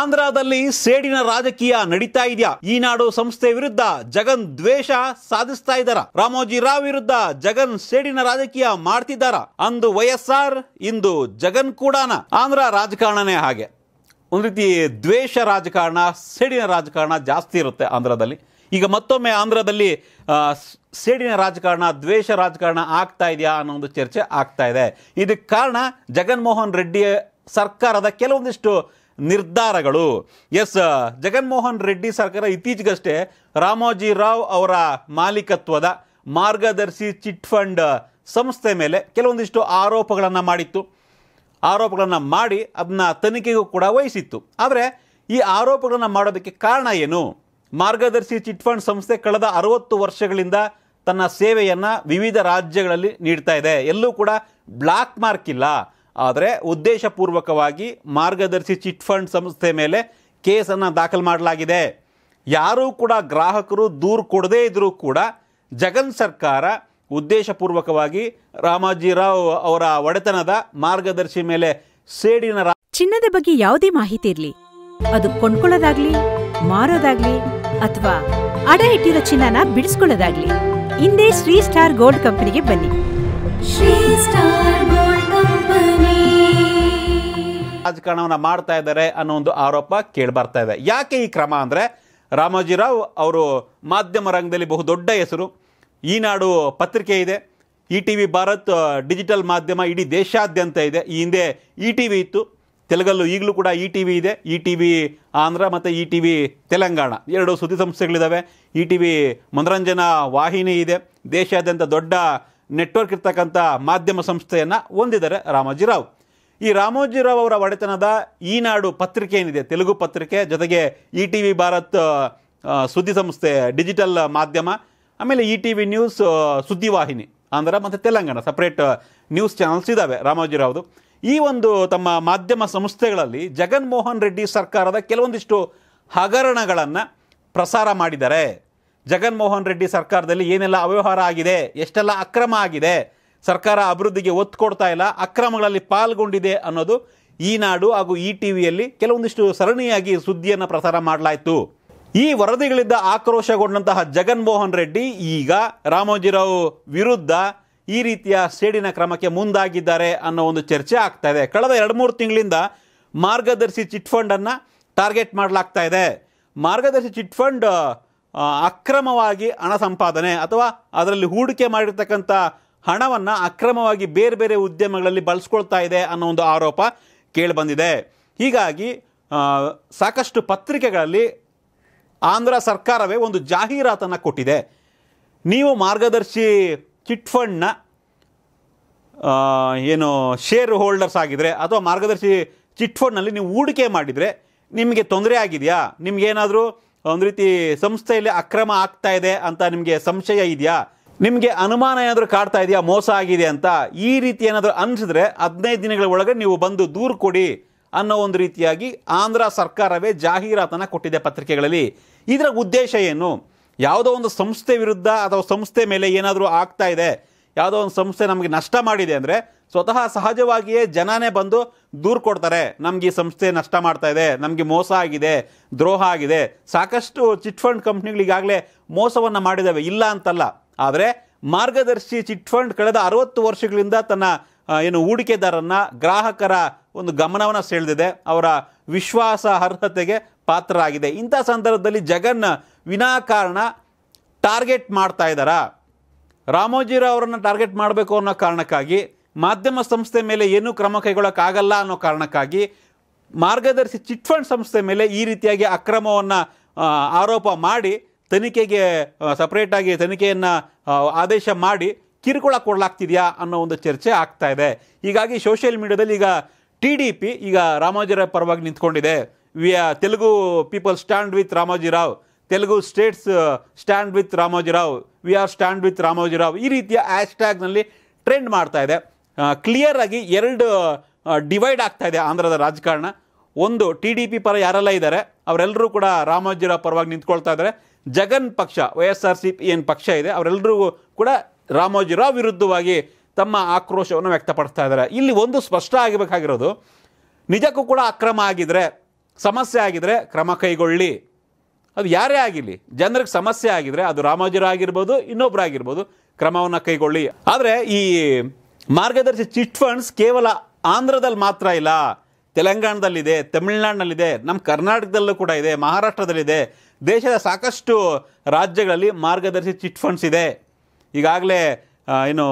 ಆಂಧ್ರದಲ್ಲಿ ಸೇಡಿನ ರಾಜಕೀಯ ನಡೀತಾ ಇದೆಯಾ ಈ ನಾಡು ಸಂಸ್ಥೆ ವಿರುದ್ಧ ಜಗನ್ ದ್ವೇಷ ಸಾಧಿಸ್ತಾ ಇದ್ದಾರ ರಾವ್ ವಿರುದ್ಧ ಜಗನ್ ಸೇಡಿನ ರಾಜಕೀಯ ಮಾಡ್ತಿದ್ದಾರ ಅಂದು ವೈಎಸ್ಆರ್ ಇಂದು ಜಗನ್ ಕೂಡ ಆಂಧ್ರ ರಾಜಕಾರಣನೇ ಹಾಗೆ ಒಂದು ರೀತಿ ದ್ವೇಷ ರಾಜಕಾರಣ ಸೇಡಿನ ರಾಜಕಾರಣ ಜಾಸ್ತಿ ಇರುತ್ತೆ ಆಂಧ್ರದಲ್ಲಿ ಈಗ ಮತ್ತೊಮ್ಮೆ ಆಂಧ್ರದಲ್ಲಿ ಸೇಡಿನ ರಾಜಕಾರಣ ದ್ವೇಷ ರಾಜಕಾರಣ ಆಗ್ತಾ ಇದೆಯಾ ಅನ್ನೋ ಒಂದು ಚರ್ಚೆ ಆಗ್ತಾ ಇದೆ ಇದಕ್ಕೆ ಕಾರಣ ಜಗನ್ಮೋಹನ್ ರೆಡ್ಡಿ ಸರ್ಕಾರದ ಕೆಲವೊಂದಿಷ್ಟು ನಿರ್ಧಾರಗಳು ಎಸ್ ಜಗನ್ಮೋಹನ್ ರೆಡ್ಡಿ ಸರ್ಕಾರ ಇತ್ತೀಚೆಗಷ್ಟೇ ರಾವ್ ಅವರ ಮಾಲೀಕತ್ವದ ಮಾರ್ಗದರ್ಶಿ ಚಿಟ್ ಫಂಡ್ ಸಂಸ್ಥೆ ಮೇಲೆ ಕೆಲವೊಂದಿಷ್ಟು ಆರೋಪಗಳನ್ನು ಮಾಡಿತ್ತು ಆರೋಪಗಳನ್ನು ಮಾಡಿ ಅದನ್ನ ತನಿಖೆಗೂ ಕೂಡ ವಹಿಸಿತ್ತು ಆದರೆ ಈ ಆರೋಪಗಳನ್ನು ಮಾಡೋದಕ್ಕೆ ಕಾರಣ ಏನು ಮಾರ್ಗದರ್ಶಿ ಚಿಟ್ ಫಂಡ್ ಸಂಸ್ಥೆ ಕಳೆದ ಅರವತ್ತು ವರ್ಷಗಳಿಂದ ತನ್ನ ಸೇವೆಯನ್ನು ವಿವಿಧ ರಾಜ್ಯಗಳಲ್ಲಿ ನೀಡ್ತಾ ಇದೆ ಎಲ್ಲೂ ಕೂಡ ಬ್ಲ್ಯಾಕ್ ಮಾರ್ಕ್ ಇಲ್ಲ ಆದರೆ ಉದ್ದೇಶಪೂರ್ವಕವಾಗಿ ಮಾರ್ಗದರ್ಶಿ ಚಿಟ್ ಫಂಡ್ ಸಂಸ್ಥೆ ಮೇಲೆ ಕೇಸನ್ನು ದಾಖಲು ಮಾಡಲಾಗಿದೆ ಯಾರೂ ಕೂಡ ಗ್ರಾಹಕರು ದೂರು ಕೊಡದೇ ಇದ್ದರೂ ಕೂಡ ಜಗನ್ ಸರ್ಕಾರ ಉದ್ದೇಶಪೂರ್ವಕವಾಗಿ ರಾಮಾಜಿರಾವ್ ಅವರ ಒಡೆತನದ ಮಾರ್ಗದರ್ಶಿ ಮೇಲೆ ಸೇಡಿನ ಚಿನ್ನದ ಬಗ್ಗೆ ಯಾವುದೇ ಮಾಹಿತಿ ಇರಲಿ ಅದು ಕೊಂಡ್ಕೊಳ್ಳೋದಾಗ್ಲಿ ಮಾರೋದಾಗ್ಲಿ ಅಥವಾ ಅಡ ಇಟ್ಟಿರೋ ಚಿನ್ನನ ಬಿಡಿಸ್ಕೊಳ್ಳೋದಾಗ್ಲಿ ಹಿಂದೆ ಶ್ರೀ ಸ್ಟಾರ್ ಗೋಲ್ಡ್ ಕಂಪನಿಗೆ ಬನ್ನಿ ಶ್ರೀ ಸ್ಟಾರ್ ರಾಜಕಾರಣವನ್ನು ಮಾಡ್ತಾ ಇದ್ದಾರೆ ಅನ್ನೋ ಒಂದು ಆರೋಪ ಕೇಳಿಬರ್ತಾ ಇದೆ ಯಾಕೆ ಈ ಕ್ರಮ ಅಂದರೆ ರಾಮೋಜಿರಾವ್ ಅವರು ಮಾಧ್ಯಮ ರಂಗದಲ್ಲಿ ಬಹುದೊಡ್ಡ ಹೆಸರು ಈ ನಾಡು ಪತ್ರಿಕೆ ಇದೆ E T V Bharat digital ಮಾಧ್ಯಮ ಇಡೀ ದೇಶಾದ್ಯಂತ ಇದೆ ಈ ಹಿಂದೆ ಇ ಟಿ ವಿ ಇತ್ತು ತೆಲುಗಲ್ಲೂ ಈಗಲೂ ಕೂಡ ಇ ಟಿ ವಿ ಇದೆ ಇ ಟಿ ವಿ ಆಂಧ್ರ ಮತ್ತು E e T V Telangana ಎರಡು ಸುದ್ದಿ ಸಂಸ್ಥೆಗಳಿದ್ದಾವೆ ಇ e ಟಿ ವಿ ಮನೋರಂಜನಾ ವಾಹಿನಿ ಇದೆ ದೇಶಾದ್ಯಂತ ದೊಡ್ಡ ನೆಟ್ವರ್ಕ್ ಇರ್ತಕ್ಕಂಥ ಮಾಧ್ಯಮ ಸಂಸ್ಥೆಯನ್ನು ಹೊಂದಿದ್ದಾರೆ ರಾವ್ ಈ ರಾಮೋಜಿರಾವ್ ಅವರ ಒಡೆತನದ ಈನಾಡು ಪತ್ರಿಕೆ ಏನಿದೆ ತೆಲುಗು ಪತ್ರಿಕೆ ಜೊತೆಗೆ ಇ ಟಿ ವಿ ಭಾರತ್ ಸುದ್ದಿ ಸಂಸ್ಥೆ ಡಿಜಿಟಲ್ ಮಾಧ್ಯಮ ಆಮೇಲೆ ಇ ಟಿ ವಿ ನ್ಯೂಸ್ ಸುದ್ದಿವಾಹಿನಿ ಆಂಧ್ರ ಮತ್ತು ತೆಲಂಗಾಣ ಸಪ್ರೇಟ್ ನ್ಯೂಸ್ ಚಾನಲ್ಸ್ ಇದ್ದಾವೆ ರಾಮೋಜಿರಾವ್ದು ಈ ಒಂದು ತಮ್ಮ ಮಾಧ್ಯಮ ಸಂಸ್ಥೆಗಳಲ್ಲಿ ಜಗನ್ಮೋಹನ್ ರೆಡ್ಡಿ ಸರ್ಕಾರದ ಕೆಲವೊಂದಿಷ್ಟು ಹಗರಣಗಳನ್ನು ಪ್ರಸಾರ ಮಾಡಿದ್ದಾರೆ ಜಗನ್ಮೋಹನ್ ರೆಡ್ಡಿ ಸರ್ಕಾರದಲ್ಲಿ ಏನೆಲ್ಲ ಅವ್ಯವಹಾರ ಆಗಿದೆ ಎಷ್ಟೆಲ್ಲ ಅಕ್ರಮ ಆಗಿದೆ ಸರ್ಕಾರ ಅಭಿವೃದ್ಧಿಗೆ ಒತ್ತು ಕೊಡ್ತಾ ಇಲ್ಲ ಅಕ್ರಮಗಳಲ್ಲಿ ಪಾಲ್ಗೊಂಡಿದೆ ಅನ್ನೋದು ಈ ನಾಡು ಹಾಗೂ ಈ ಟಿ ವಿಯಲ್ಲಿ ಕೆಲವೊಂದಿಷ್ಟು ಸರಣಿಯಾಗಿ ಸುದ್ದಿಯನ್ನು ಪ್ರಸಾರ ಮಾಡಲಾಯಿತು ಈ ವರದಿಗಳಿಂದ ಆಕ್ರೋಶಗೊಂಡಂತಹ ಜಗನ್ಮೋಹನ್ ರೆಡ್ಡಿ ಈಗ ರಾಮೋಜಿರಾವ್ ವಿರುದ್ಧ ಈ ರೀತಿಯ ಸೇಡಿನ ಕ್ರಮಕ್ಕೆ ಮುಂದಾಗಿದ್ದಾರೆ ಅನ್ನೋ ಒಂದು ಚರ್ಚೆ ಆಗ್ತಾ ಇದೆ ಕಳೆದ ಎರಡು ಮೂರು ತಿಂಗಳಿಂದ ಮಾರ್ಗದರ್ಶಿ ಚಿಟ್ ಫಂಡನ್ನು ಟಾರ್ಗೆಟ್ ಮಾಡಲಾಗ್ತಾ ಇದೆ ಮಾರ್ಗದರ್ಶಿ ಚಿಟ್ ಫಂಡ್ ಅಕ್ರಮವಾಗಿ ಹಣ ಸಂಪಾದನೆ ಅಥವಾ ಅದರಲ್ಲಿ ಹೂಡಿಕೆ ಮಾಡಿರ್ತಕ್ಕಂಥ ಹಣವನ್ನು ಅಕ್ರಮವಾಗಿ ಬೇರೆ ಬೇರೆ ಉದ್ಯಮಗಳಲ್ಲಿ ಬಳಸ್ಕೊಳ್ತಾ ಇದೆ ಅನ್ನೋ ಒಂದು ಆರೋಪ ಕೇಳಿಬಂದಿದೆ ಹೀಗಾಗಿ ಸಾಕಷ್ಟು ಪತ್ರಿಕೆಗಳಲ್ಲಿ ಆಂಧ್ರ ಸರ್ಕಾರವೇ ಒಂದು ಜಾಹೀರಾತನ್ನು ಕೊಟ್ಟಿದೆ ನೀವು ಮಾರ್ಗದರ್ಶಿ ಚಿಟ್ ಫಂಡ್ನ ಏನು ಶೇರ್ ಹೋಲ್ಡರ್ಸ್ ಆಗಿದರೆ ಅಥವಾ ಮಾರ್ಗದರ್ಶಿ ಚಿಟ್ ಫಂಡ್ನಲ್ಲಿ ನೀವು ಹೂಡಿಕೆ ಮಾಡಿದರೆ ನಿಮಗೆ ತೊಂದರೆ ಆಗಿದೆಯಾ ನಿಮಗೇನಾದರೂ ಒಂದು ರೀತಿ ಸಂಸ್ಥೆಯಲ್ಲಿ ಅಕ್ರಮ ಆಗ್ತಾ ಇದೆ ಅಂತ ನಿಮಗೆ ಸಂಶಯ ಇದೆಯಾ ನಿಮಗೆ ಅನುಮಾನ ಏನಾದರೂ ಕಾಡ್ತಾ ಇದೆಯಾ ಮೋಸ ಆಗಿದೆ ಅಂತ ಈ ರೀತಿ ಏನಾದರೂ ಅನಿಸಿದ್ರೆ ಹದಿನೈದು ದಿನಗಳ ಒಳಗೆ ನೀವು ಬಂದು ದೂರು ಕೊಡಿ ಅನ್ನೋ ಒಂದು ರೀತಿಯಾಗಿ ಆಂಧ್ರ ಸರ್ಕಾರವೇ ಜಾಹೀರಾತನ್ನು ಕೊಟ್ಟಿದೆ ಪತ್ರಿಕೆಗಳಲ್ಲಿ ಇದರ ಉದ್ದೇಶ ಏನು ಯಾವುದೋ ಒಂದು ಸಂಸ್ಥೆ ವಿರುದ್ಧ ಅಥವಾ ಸಂಸ್ಥೆ ಮೇಲೆ ಏನಾದರೂ ಆಗ್ತಾ ಇದೆ ಯಾವುದೋ ಒಂದು ಸಂಸ್ಥೆ ನಮಗೆ ನಷ್ಟ ಮಾಡಿದೆ ಅಂದರೆ ಸ್ವತಃ ಸಹಜವಾಗಿಯೇ ಜನನೇ ಬಂದು ದೂರು ಕೊಡ್ತಾರೆ ನಮಗೆ ಈ ಸಂಸ್ಥೆ ನಷ್ಟ ಮಾಡ್ತಾ ಇದೆ ನಮಗೆ ಮೋಸ ಆಗಿದೆ ದ್ರೋಹ ಆಗಿದೆ ಸಾಕಷ್ಟು ಚಿಟ್ ಫಂಡ್ ಕಂಪ್ನಿಗಳಿಗಾಗಲೇ ಮೋಸವನ್ನು ಮಾಡಿದ್ದಾವೆ ಇಲ್ಲ ಅಂತಲ್ಲ ಆದರೆ ಮಾರ್ಗದರ್ಶಿ ಚಿಟ್ ಫಂಡ್ ಕಳೆದ ಅರವತ್ತು ವರ್ಷಗಳಿಂದ ತನ್ನ ಏನು ಹೂಡಿಕೆದಾರರನ್ನು ಗ್ರಾಹಕರ ಒಂದು ಗಮನವನ್ನು ಸೆಳೆದಿದೆ ಅವರ ವಿಶ್ವಾಸ ಅರ್ಹತೆಗೆ ಪಾತ್ರರಾಗಿದೆ ಇಂಥ ಸಂದರ್ಭದಲ್ಲಿ ಜಗನ್ ವಿನಾಕಾರಣ ಟಾರ್ಗೆಟ್ ಮಾಡ್ತಾ ಇದ್ದಾರಾ ರಾಮೋಜಿರಾವ್ ಅವರನ್ನು ಟಾರ್ಗೆಟ್ ಮಾಡಬೇಕು ಅನ್ನೋ ಕಾರಣಕ್ಕಾಗಿ ಮಾಧ್ಯಮ ಸಂಸ್ಥೆ ಮೇಲೆ ಏನೂ ಕ್ರಮ ಕೈಗೊಳ್ಳೋಕ್ಕಾಗಲ್ಲ ಅನ್ನೋ ಕಾರಣಕ್ಕಾಗಿ ಮಾರ್ಗದರ್ಶಿ ಚಿಟ್ಫಂಡ್ ಸಂಸ್ಥೆ ಮೇಲೆ ಈ ರೀತಿಯಾಗಿ ಅಕ್ರಮವನ್ನು ಆರೋಪ ಮಾಡಿ ತನಿಖೆಗೆ ಸಪ್ರೇಟಾಗಿ ತನಿಖೆಯನ್ನು ಆದೇಶ ಮಾಡಿ ಕಿರುಕುಳ ಕೊಡಲಾಗ್ತಿದೆಯಾ ಅನ್ನೋ ಒಂದು ಚರ್ಚೆ ಆಗ್ತಾ ಇದೆ ಹೀಗಾಗಿ ಸೋಷಿಯಲ್ ಮೀಡಿಯಾದಲ್ಲಿ ಈಗ ಟಿ ಡಿ ಪಿ ಈಗ ರಾಮೋಜಿರಾವ್ ಪರವಾಗಿ ನಿಂತ್ಕೊಂಡಿದೆ we Telugu people stand with Ramoji Rao Telugu states stand with Ramoji Rao we are stand with Ramoji Rao ಈ ರೀತಿಯ ಆ್ಯಶ್ ಟ್ಯಾಗ್ನಲ್ಲಿ ಟ್ರೆಂಡ್ ಮಾಡ್ತಾ ಇದೆ ಕ್ಲಿಯರ್ ಆಗಿ ಎರಡು ಡಿವೈಡ್ ಆಗ್ತಾ ಇದೆ ಆಂಧ್ರದ ರಾಜಕಾರಣ ಒಂದು ಟಿ ಡಿ ಪಿ ಪರ ಯಾರೆಲ್ಲ ಇದ್ದಾರೆ ಅವರೆಲ್ಲರೂ ಕೂಡ ರಾಮೋಜಿರಾವ್ ಪರವಾಗಿ ನಿಂತ್ಕೊಳ್ತಾ ಇದ್ದಾರೆ ಜಗನ್ ಪಕ್ಷ Y S R C P ಏನು ಪಕ್ಷ ಇದೆ ಅವರೆಲ್ಲರಿಗೂ ಕೂಡ ರಾಮೋಜಿರಾವ್ ವಿರುದ್ಧವಾಗಿ ತಮ್ಮ ಆಕ್ರೋಶವನ್ನು ವ್ಯಕ್ತಪಡಿಸ್ತಾ ಇದ್ದಾರೆ ಇಲ್ಲಿ ಒಂದು ಸ್ಪಷ್ಟ ಆಗಬೇಕಾಗಿರೋದು ನಿಜಕ್ಕೂ ಕೂಡ ಅಕ್ರಮ ಆಗಿದರೆ ಸಮಸ್ಯೆ ಆಗಿದರೆ ಕ್ರಮ ಕೈಗೊಳ್ಳಿ ಅದು ಯಾರೇ ಆಗಿರಲಿ ಜನರಿಗೆ ಸಮಸ್ಯೆ ಆಗಿದರೆ ಅದು ರಾಮೋಜಿರಾವ್ ಆಗಿರ್ಬೋದು ಇನ್ನೊಬ್ಬರಾಗಿರ್ಬೋದು ಕ್ರಮವನ್ನು ಕೈಗೊಳ್ಳಿ ಆದರೆ ಈ ಮಾರ್ಗದರ್ಶಿ ಚಿಟ್ ಫಂಡ್ಸ್ ಕೇವಲ ಆಂಧ್ರದಲ್ಲಿ ಮಾತ್ರ ಇಲ್ಲ ತೆಲಂಗಾಣದಲ್ಲಿದೆ ತಮಿಳ್ನಾಡಿನಲ್ಲಿದೆ ನಮ್ಮ ಕರ್ನಾಟಕದಲ್ಲೂ ಕೂಡ ಇದೆ ಮಹಾರಾಷ್ಟ್ರದಲ್ಲಿದೆ ದೇಶದ ಸಾಕಷ್ಟು ರಾಜ್ಯಗಳಲ್ಲಿ ಮಾರ್ಗದರ್ಶಿ ಚಿಟ್ ಫಂಡ್ಸ್ ಇದೆ ಈಗಾಗಲೇ ಏನು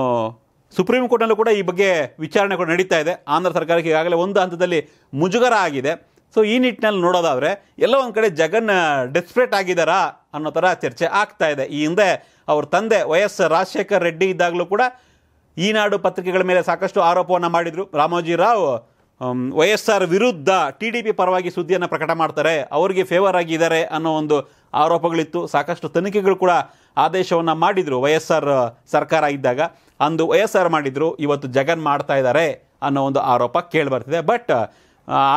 ಸುಪ್ರೀಂ ಕೋರ್ಟ್ನಲ್ಲೂ ಕೂಡ ಈ ಬಗ್ಗೆ ವಿಚಾರಣೆ ಕೂಡ ನಡೀತಾ ಇದೆ ಆಂಧ್ರ ಸರ್ಕಾರಕ್ಕೆ ಈಗಾಗಲೇ ಒಂದು ಹಂತದಲ್ಲಿ ಮುಜುಗರ ಆಗಿದೆ ಸೊ ಈ ನಿಟ್ಟಿನಲ್ಲಿ ನೋಡೋದಾದರೆ ಎಲ್ಲ ಒಂದು ಕಡೆ ಜಗನ್ ಡೆಸ್ಪ್ರೇಟ್ ಆಗಿದ್ದಾರಾ ಅನ್ನೋ ಥರ ಚರ್ಚೆ ಆಗ್ತಾ ಇದೆ ಈ ಹಿಂದೆ ಅವ್ರ ತಂದೆ ಎಸ್ ರಾಜಶೇಖರ್ ರೆಡ್ಡಿ ಇದ್ದಾಗಲೂ ಕೂಡ ಈ ನಾಡು ಪತ್ರಿಕೆಗಳ ಮೇಲೆ ಸಾಕಷ್ಟು ಆರೋಪವನ್ನು ಮಾಡಿದರು ರಾವ್ ವೈ ಎಸ್ ಆರ್ ವಿರುದ್ಧ ಟಿ ಡಿ ಪಿ ಪರವಾಗಿ ಸುದ್ದಿಯನ್ನು ಪ್ರಕಟ ಮಾಡ್ತಾರೆ ಅವರಿಗೆ ಫೇವರ್ ಆಗಿದ್ದಾರೆ ಅನ್ನೋ ಒಂದು ಆರೋಪಗಳಿತ್ತು ಸಾಕಷ್ಟು ತನಿಖೆಗಳು ಕೂಡ ಆದೇಶವನ್ನು ಮಾಡಿದರು ವೈಎಸ್ಆರ್ ಸರ್ಕಾರ ಇದ್ದಾಗ ಅಂದು ವೈಎಸ್ಆರ್ ಮಾಡಿದರು ಇವತ್ತು ಜಗನ್ ಮಾಡ್ತಾ ಇದ್ದಾರೆ ಅನ್ನೋ ಒಂದು ಆರೋಪ ಕೇಳಿಬರ್ತಿದೆ ಬಟ್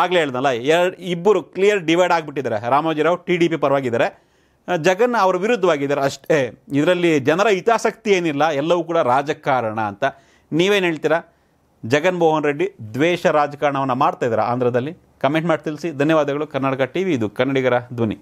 ಆಗಲೇ ಹೇಳ್ದಲ್ಲ ಎರಡು ಇಬ್ಬರು ಕ್ಲಿಯರ್ ಡಿವೈಡ್ ಆಗಿಬಿಟ್ಟಿದ್ದಾರೆ ರಾಮೋಜಿರಾವ್ ಟಿ ಡಿ ಪಿ ಪರವಾಗಿದ್ದಾರೆ ಜಗನ್ ಅವರ ವಿರುದ್ಧವಾಗಿದ್ದಾರೆ ಅಷ್ಟೇ ಇದರಲ್ಲಿ ಜನರ ಹಿತಾಸಕ್ತಿ ಏನಿಲ್ಲ ಎಲ್ಲವೂ ಕೂಡ ರಾಜಕಾರಣ ಅಂತ ನೀವೇನು ಹೇಳ್ತೀರಾ ಜಗನ್ಮೋಹನ್ ರೆಡ್ಡಿ ದ್ವೇಷ ರಾಜಕಾರಣವನ್ನು ಮಾಡ್ತಾ ಇದ್ದಾರೆ ಆಂಧ್ರದಲ್ಲಿ ಕಮೆಂಟ್ ಮಾಡಿ ತಿಳಿಸಿ ಧನ್ಯವಾದಗಳು ಕರ್ನಾಟಕ ಟಿ ಇದು ಕನ್ನಡಿಗರ ಧ್ವನಿ